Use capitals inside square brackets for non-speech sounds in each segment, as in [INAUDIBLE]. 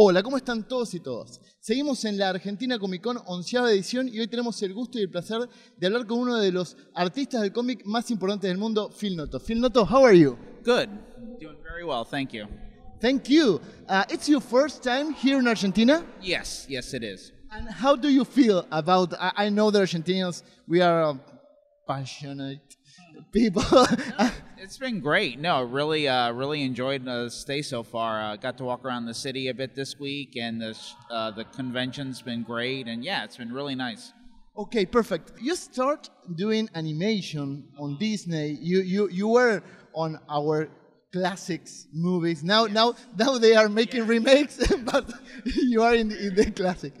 Hola, ¿cómo están todos y todas? Seguimos en la Argentina Comic Con, onceava edición, y hoy tenemos el gusto y el placer de hablar con uno de los artistas del cómic más importantes del mundo, Phil Noto. Phil Noto, how are you? Good. Doing very well, thank you. Thank you. Uh, it's your first time here in Argentina? Yes, yes it is. And how do you feel about, I, know the Argentinians, we are uh, passionate people. [LAUGHS] [LAUGHS] no, it's been great. No, really, uh, really enjoyed the stay so far. Uh, got to walk around the city a bit this week, and the uh, the convention's been great. And yeah, it's been really nice. Okay, perfect. You start doing animation on Disney. You you you were on our classics movies. Now yes. now now they are making remakes, [LAUGHS] but you are in the, in the classic.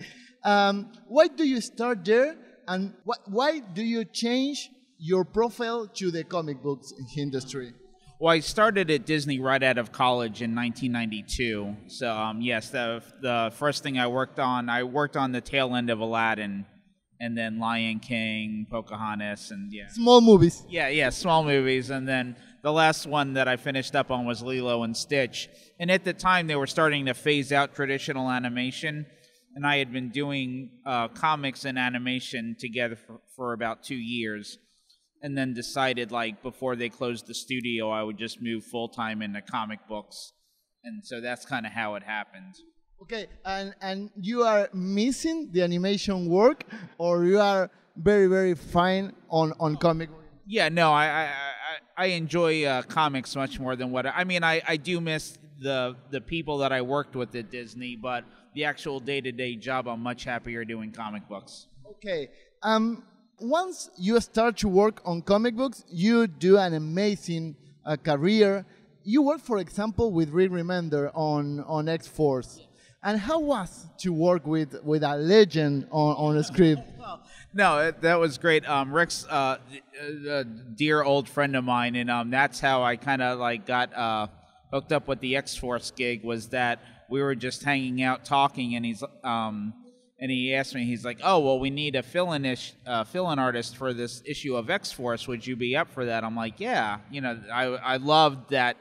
Um, why do you start there, and wh why do you change your profile to the comic books industry? Well, I started at Disney right out of college in 1992. So, um, yes, the, the first thing I worked on, I worked on the tail end of Aladdin and then Lion King, Pocahontas, and yeah. Small movies. Yeah, yeah, small movies. And then the last one that I finished up on was Lilo and Stitch. And at the time, they were starting to phase out traditional animation. And I had been doing uh, comics and animation together for, for about two years and then decided like before they closed the studio I would just move full time into comic books. And so that's kind of how it happened. Okay, and and you are missing the animation work or you are very very fine on on comic yeah no i i i enjoy uh, comics much more than what I, I, mean i i do miss the the people that i worked with at disney but the actual day to -day job i'm much happier doing comic books okay um once you start to work on comic books, you do an amazing uh, career. You work, for example, with Rick Remender on, on X Force. And how was to work with, with a legend on, on a script? [LAUGHS] well, no, it, uh, that was great. Um, Rick's uh, uh, a dear old friend of mine, and um, that's how I kind of like got uh, hooked up with the X Force gig. Was that we were just hanging out talking, and he's um, and he asked me, he's like, "Oh, well, we need a fill-in ish, uh, fill-in artist for this issue of X Force. Would you be up for that?" I'm like, "Yeah, you know, I I loved that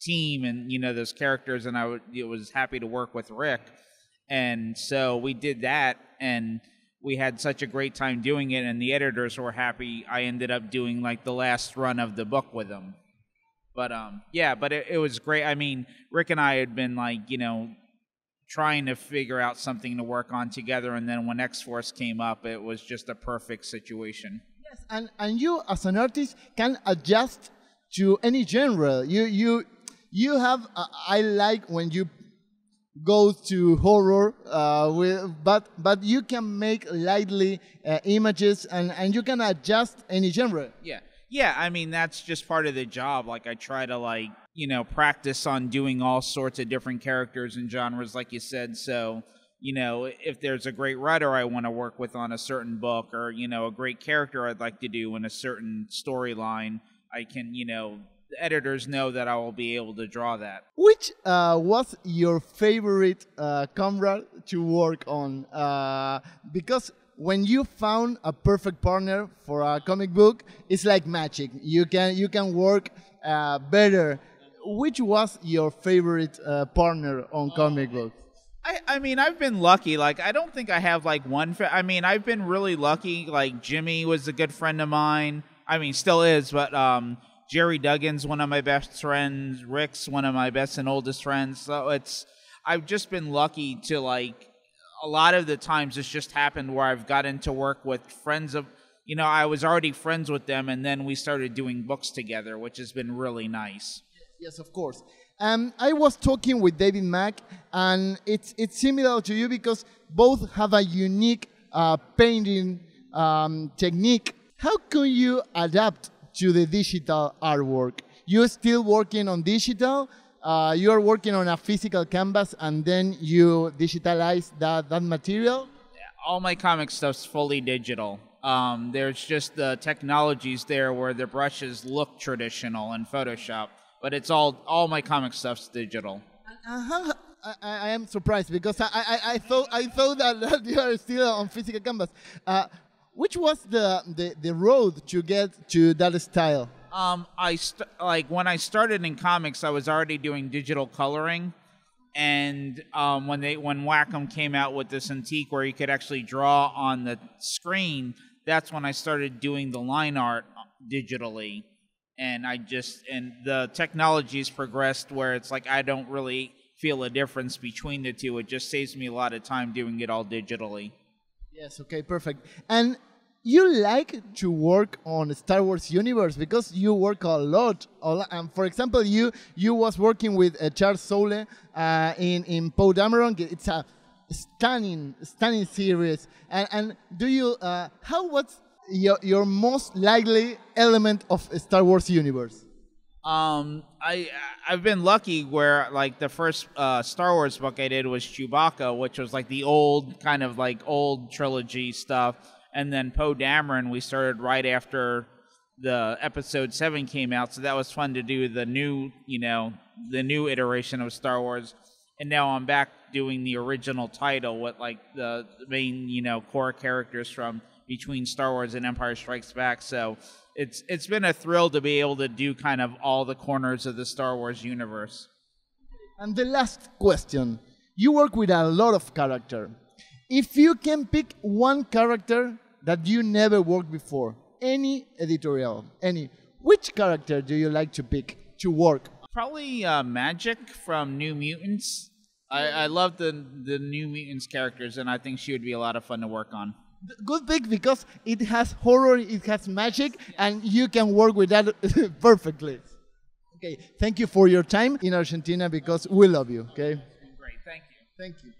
team and you know those characters, and I w- was happy to work with Rick, and so we did that, and we had such a great time doing it, and the editors were happy. I ended up doing like the last run of the book with them." But um, yeah, but it, it was great. I mean, Rick and I had been like, you know, trying to figure out something to work on together. And then when X Force came up, it was just a perfect situation. Yes, and, and you as an artist can adjust to any genre. You you you have. Uh, I like when you go to horror, uh, with, but but you can make lightly uh, images and and you can adjust any genre. Yeah, yeah. I mean that's just part of the job. Like I try to like you know, practice on doing all sorts of different characters and genres, like you said. So, you know, if there's a great writer I want to work with on a certain book or, you know, a great character I'd like to do in a certain storyline, I can, you know, editors know that I will be able to draw that. Which uh, was your favorite uh, camera to work on? Uh, because when you found a perfect partner for a comic book, it's like magic. You can you can work uh, better which was your favorite uh, partner on comic books? I, I mean, I've been lucky. Like, I don't think I have like one. Fa- I mean, I've been really lucky. Like, Jimmy was a good friend of mine. I mean, still is, but um, Jerry Duggan's one of my best friends. Rick's one of my best and oldest friends. So it's, I've just been lucky to like, a lot of the times it's just happened where I've gotten to work with friends of, you know, I was already friends with them and then we started doing books together, which has been really nice yes, of course. Um, I was talking with David Mack, and it's, it's similar to you because both have a unique uh, painting um, technique. How can you adapt to the digital artwork? You're still working on digital, uh, you're working on a physical canvas, and then you digitalize that, that material? All my comic stuff's fully digital. Um, there's just the technologies there where the brushes look traditional in Photoshop but it's all all my comic stuff's digital. Uh-huh. I, I, am surprised because I, I, I thought I thought [LAUGHS] that, you are still on physical canvas. Uh, which was the, the, the road to get to that style? Um, I like when I started in comics, I was already doing digital coloring, and um, when they when Wacom came out with this antique where you could actually draw on the screen, that's when I started doing the line art uh, digitally and I just and the technology's progressed where it's like I don't really feel a difference between the two. It just saves me a lot of time doing it all digitally. Yes, okay, perfect. And you like to work on Star Wars universe because you work a lot. And for example, you you was working with uh, Charles Soule uh, in in Poe Dameron. It's a stunning, stunning series. And and do you uh, how what your, your most likely element of Star Wars universe? Um, I I've been lucky where like the first uh, Star Wars book I did was Chewbacca, which was like the old kind of like old trilogy stuff, and then Poe Dameron we started right after the Episode Seven came out, so that was fun to do the new you know the new iteration of Star Wars, and now I'm back doing the original title with like the main you know core characters from between Star Wars and Empire Strikes Back. So it's it's been a thrill to be able to do kind of all the corners of the Star Wars universe. And the last question. You work with a lot of character. If you can pick one character that you never worked before, any editorial, any, which character do you like to pick to work? Probably uh, Magic from New Mutants. I, I love the the New Mutants characters, and I think she would be a lot of fun to work on good pick because it has horror, it has magic, and you can work with that [LAUGHS] perfectly. Okay, thank you for your time in Argentina because we love you. Okay. Great, thank you. Thank you.